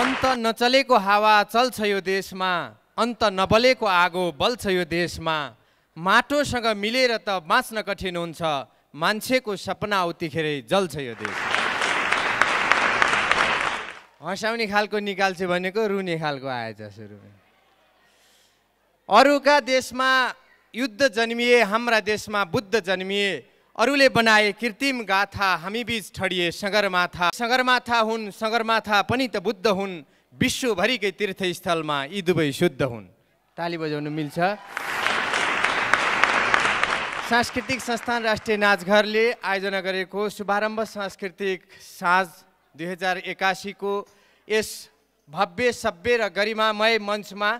अन्त नचलेको हावा चल्छ यो देशमा अन्त नबलेको आगो बल्छ यो देशमा माटोसँग मिलेर त बाँच्न कठिन हुन्छ मान्छेको सपना उतिखेरै जल्छ यो देश हँसाउने खालको निकाल्छु भनेको रुने खालको आएछ सुरु अरूका देशमा युद्ध जन्मिए हाम्रा देशमा बुद्ध जन्मिए अरूले बनाए कृत्रिम गाथा हामी बीच ठडिए सगरमाथा सगरमाथा हुन् सगरमाथा पनि त बुद्ध हुन् विश्वभरिकै तीर्थस्थलमा यी दुवै शुद्ध हुन् ताली बजाउनु मिल्छ सांस्कृतिक संस्थान राष्ट्रिय नाचघरले आयोजना गरेको शुभारम्भ सांस्कृतिक साँझ दुई हजार एकासीको यस भव्य सभ्य र गरिमामय मञ्चमा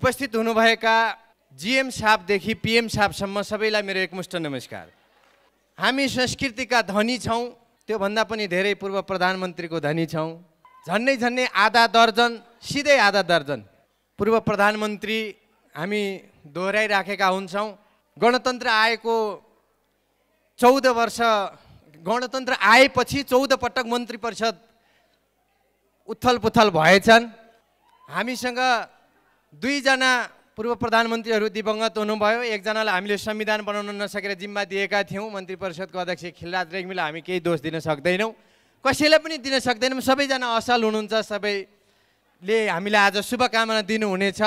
उपस्थित हुनुभएका जिएम साहबदेखि पिएम साहबसम्म सबैलाई मेरो एकमुष्ट नमस्कार हामी संस्कृतिका धनी छौँ त्योभन्दा पनि धेरै पूर्व प्रधानमन्त्रीको धनी छौँ झन्नै झन्नै आधा दर्जन सिधै आधा दर्जन पूर्व प्रधानमन्त्री हामी दोहोऱ्याइराखेका हुन्छौँ गणतन्त्र आएको चौध वर्ष गणतन्त्र आएपछि चौध पटक मन्त्री परिषद उथलपुथल भएछन् हामीसँग दुईजना पूर्व प्रधानमन्त्रीहरू दिवंगत हुनुभयो एकजनालाई हामीले संविधान बनाउन नसकेर जिम्मा दिएका थियौँ मन्त्री परिषदको अध्यक्ष खिलराज रेग्मीलाई हामी केही दोष दिन सक्दैनौँ कसैलाई पनि दिन सक्दैनौँ सबैजना असल हुनुहुन्छ सबैले हामीलाई आज शुभकामना दिनुहुनेछ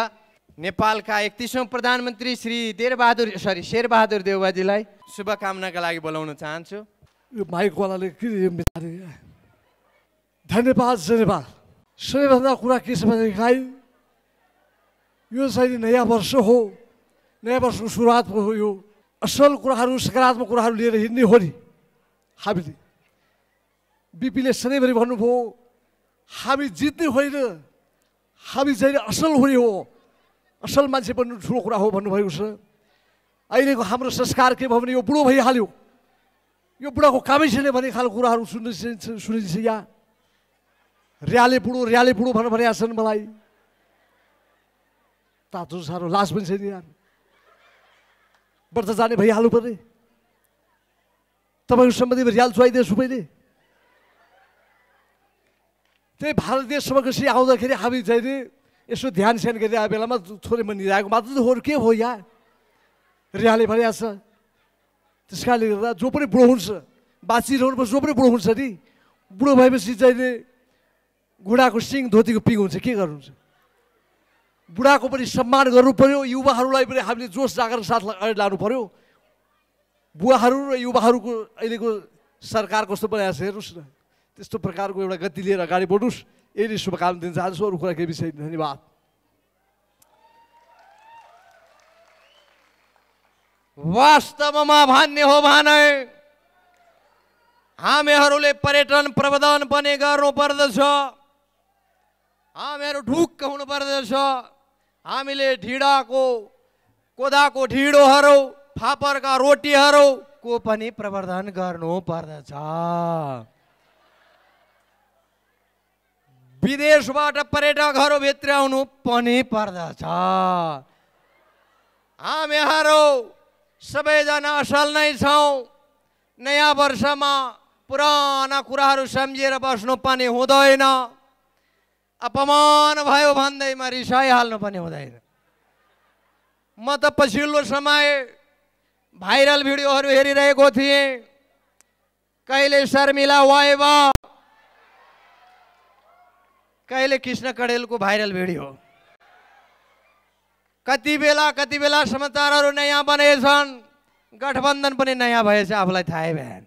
नेपालका एकतिसौँ प्रधानमन्त्री श्री देरबहादुर सरी शेरबहादुर देवबाजीलाई शुभकामनाका लागि बोलाउन चाहन्छु यो माइकवालाले के धन्यवाद धन्यवाद सबैभन्दा कुरा के छ भनेदेखिलाई यो चाहिँ नयाँ वर्ष हो नयाँ वर्षको सुरुवात हो यो असल कुराहरू सकारात्मक कुराहरू लिएर हिँड्ने हो नि हामीले बिपीले सधैँभरि भन्नुभयो हामी जित्ने होइन हामी चाहिँ असल हुने हो असल मान्छे बन्नु ठुलो कुरा हो भन्नुभएको छ अहिलेको हाम्रो संस्कार के भयो भने यो बुढो भइहाल्यो यो बुढाको कामै छैन भन्ने खालको कुराहरू सुन्नु सुनिन्छ या र्याले बुढो र्याले बुढो भनेर भनेका मलाई तातो साह्रो लास पनि छैन यहाँ व्रत जाने भइहाल्नु पर्ने तपाईँको सम्बन्धी भइहाल चुहाइदिएछु मैले त्यही भारत देशमा कृषि आउँदाखेरि हामी चाहिँ यसो ध्यान स्यान आएको बेलामा थोरै म निराएको मात्र त के हो यहाँ रियाले भनिरहेको छ त्यस कारणले गर्दा जो पनि बुढो हुन्छ बाँचिरहनुपर्छ जो पनि बुढो हुन्छ नि बुढो भएपछि चाहिँ घुँडाको सिङ धोतीको पिङ हुन्छ के गर्नुहुन्छ बुढाको पनि सम्मान गर्नु पर्यो युवाहरूलाई पनि हामीले जोस जागर साथ अगाडि लानु पऱ्यो बुवाहरू र युवाहरूको अहिलेको सरकार कस्तो बनाएको छ हेर्नुहोस् न त्यस्तो प्रकारको एउटा गति लिएर अगाडि बढ्नुहोस् यही शुभकामना दिन चाहन्छु अरू कुरा केही विषय धन्यवाद वास्तवमा भन्ने हो भने हामीहरूले पर्यटन प्रबन्धन पनि गर्नु पर्दछ हामीहरू ढुक्क हुनु पर्दछ हामीले ढिडाको कोदाको ढिँडोहरू हरो, फापरका रोटीहरूको पनि प्रवर्धन गर्नु पर्दछ विदेशबाट पर्यटकहरू आउनु पनि पर्दछ हामीहरू सबैजना असल नै छौँ नयाँ वर्षमा पुराना कुराहरू सम्झिएर बस्नु पनि हुँदैन अपमान भयो भन्दैमा हाल्नु पनि हुँदैन म त पछिल्लो समय भाइरल भिडियोहरू हेरिरहेको थिएँ कहिले शर्मिला वाइवा कहिले कृष्ण कडेलको भाइरल भिडियो कति बेला कति बेला समाचारहरू नयाँ बनेछन् गठबन्धन पनि नयाँ भएछ आफूलाई थाहै भएन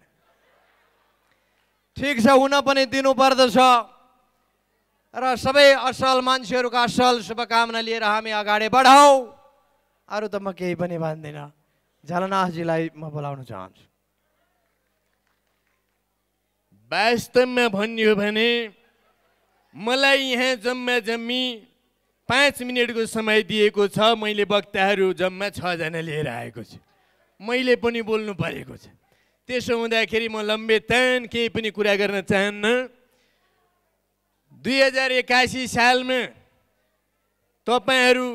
ठिक छ हुन पनि दिनु पर्दछ र सबै असल मान्छेहरूका असल शुभकामना लिएर हामी अगाडि बढाउँ अरू त म केही पनि भन्दिनँ झलनाथजीलाई म बोलाउन चाहन्छु वास्तवमा भनियो भने मलाई यहाँ जम्मा जम्मी पाँच मिनटको समय दिएको छ मैले वक्ताहरू जम्मा छजना लिएर आएको छु मैले पनि बोल्नु परेको छ त्यसो हुँदाखेरि म लम्बे तान केही पनि कुरा गर्न चाहन्न दुई हजार एक्कासी सालमा तपाईँहरू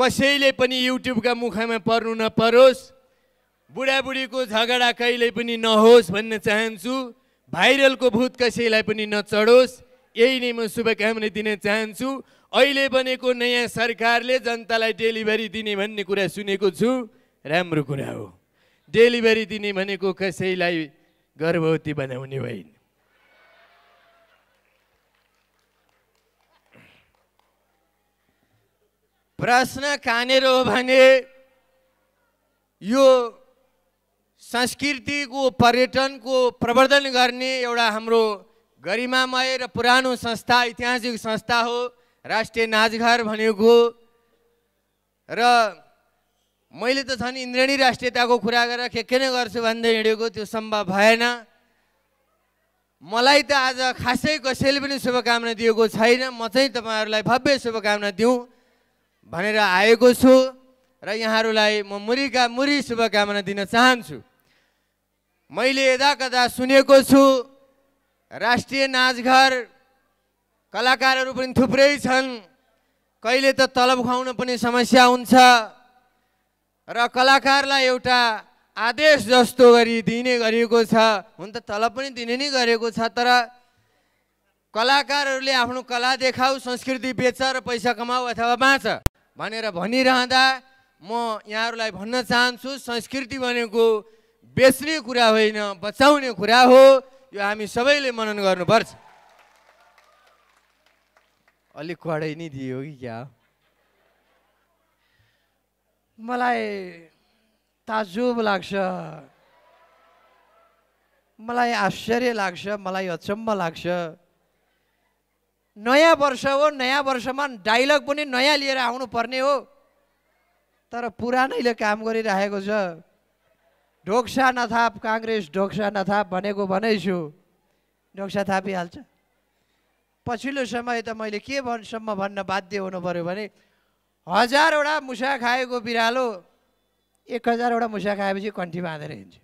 कसैले पनि युट्युबका मुखमा पर्नु नपरोस् बुढाबुढीको झगडा कहिले पनि नहोस् भन्न चाहन्छु भाइरलको भूत कसैलाई पनि नचढोस् यही नै म शुभकामना दिन चाहन्छु अहिले बनेको नयाँ सरकारले जनतालाई डेलिभरी दिने भन्ने कुरा सुनेको छु राम्रो कुरा हो डेलिभरी दिने भनेको कसैलाई गर्भवती बनाउने होइन प्रश्न कहाँनिर हो भने यो संस्कृतिको पर्यटनको प्रवर्धन गर्ने एउटा हाम्रो गरिमामय र पुरानो संस्था ऐतिहासिक संस्था हो राष्ट्रिय नाचघर भनेको र मैले त झन् इन्द्रणी राष्ट्रियताको कुरा गरेर के के नै गर्छु भन्दै हिँडेको त्यो सम्भव भएन मलाई त आज खासै कसैले पनि शुभकामना दिएको छैन म चाहिँ तपाईँहरूलाई भव्य शुभकामना दिउँ भनेर आएको छु र यहाँहरूलाई म मुरीका मुरी शुभकामना दिन चाहन्छु मैले यदा कदा सुनेको छु राष्ट्रिय नाचघर कलाकारहरू पनि थुप्रै छन् कहिले त तलब खुवाउन पनि समस्या हुन्छ र कलाकारलाई एउटा आदेश जस्तो गरी दिने गरिएको छ हुन त तलब पनि दिने नै गरेको छ तर कलाकारहरूले आफ्नो कला देखाऊ संस्कृति बेच र पैसा कमाऊ अथवा बाँच भनेर भनिरहँदा म यहाँहरूलाई भन्न चाहन्छु संस्कृति भनेको बेच्ने कुरा होइन बचाउने कुरा हो यो हामी सबैले मनन गर्नुपर्छ अलिक कडाइ नै दियो कि क्या मलाई ताजुब लाग्छ मलाई आश्चर्य लाग्छ मलाई अचम्म लाग्छ नयाँ वर्ष हो नयाँ वर्षमा डाइलग पनि नयाँ लिएर आउनु पर्ने हो तर पुरानैले काम गरिराखेको छ ढोक्सा नथाप काङ्ग्रेस ढोक्सा नथाप भनेको भनेछु ढोक्सा थापिहाल्छ पछिल्लो समय त मैले के भन्सम्म भन्न बाध्य हुनु पऱ्यो भने हजारवटा मुसा खाएको बिरालो एक हजारवटा मुसा खाएपछि कन्ठी बाँधेर हिँड्छ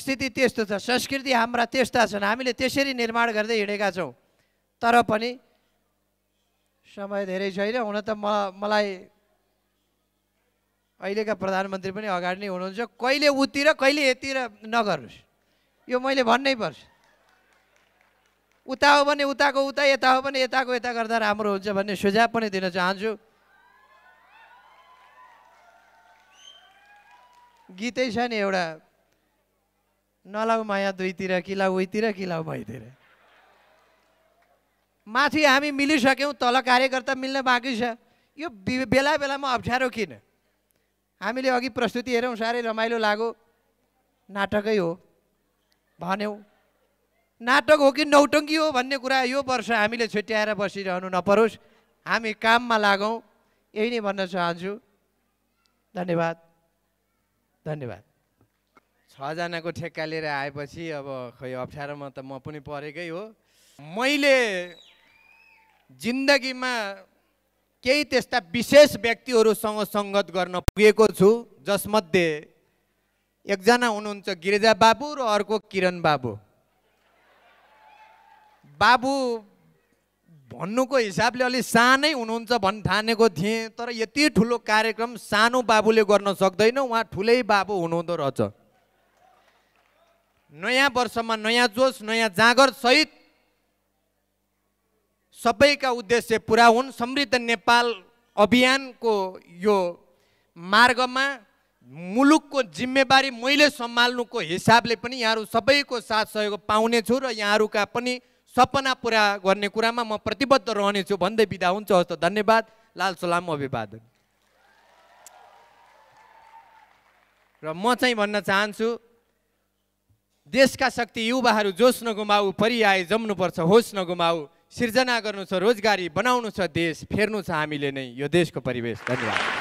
स्थिति त्यस्तो छ संस्कृति हाम्रा त्यस्ता छन् हामीले त्यसरी निर्माण गर्दै हिँडेका छौँ तर पनि समय धेरै छैन हुन त म मलाई अहिलेका प्रधानमन्त्री पनि अगाडि नै हुनुहुन्छ कहिले उतिर कहिले यतिर नगर्नुहोस् यो मैले भन्नै पर्छ उता हो भने उताको उता यता हो भने यताको यता गर्दा राम्रो हुन्छ भन्ने सुझाव पनि दिन चाहन्छु गीतै छ नि एउटा नलाउ माया दुईतिर किलाउ उहीतिर किलाउ भइतिर माथि हामी मिलिसक्यौँ तल कार्यकर्ता मिल्न बाँकी छ यो बेला बेलामा अप्ठ्यारो किन हामीले अघि प्रस्तुति हेऱ्यौँ साह्रै रमाइलो लाग्यो नाटकै हो भन्यौँ नाटक हो कि नौटङ्की हो भन्ने कुरा यो वर्ष हामीले छुट्याएर बसिरहनु नपरोस् हामी काममा लागौँ यही नै भन्न चाहन्छु धन्यवाद धन्यवाद छजनाको ठेक्का लिएर आएपछि अब खै अप्ठ्यारोमा त म पनि परेकै हो मैले जिन्दगीमा केही त्यस्ता विशेष व्यक्तिहरूसँग सङ्गत गर्न पुगेको छु जसमध्ये एकजना हुनुहुन्छ गिरिजा बाबु र अर्को किरण बाबु बाबु भन्नुको हिसाबले अलिक सानै हुनुहुन्छ भन् ठानेको थिएँ तर यति ठुलो कार्यक्रम सानो बाबुले गर्न सक्दैन उहाँ ठुलै बाबु हुनुहुँदो रहेछ नयाँ वर्षमा नयाँ जोस नयाँ जाँगर सहित सबैका उद्देश्य पुरा हुन् समृद्ध नेपाल अभियानको यो मार्गमा मुलुकको जिम्मेवारी मैले सम्हाल्नुको हिसाबले पनि यहाँहरू सबैको साथ सहयोग पाउनेछु र यहाँहरूका पनि सपना पुरा गर्ने कुरामा म प्रतिबद्ध रहनेछु भन्दै बिदा हुन्छ हस्त धन्यवाद लाल सलाम अभिवादन र म चाहिँ भन्न चाहन्छु देशका शक्ति युवाहरू जोस् नगुमाऊ परिआए जम्नुपर्छ होस् नगुमाऊ सिर्जना गर्नु छ रोजगारी बनाउनु छ देश फेर्नु छ हामीले नै यो देशको परिवेश धन्यवाद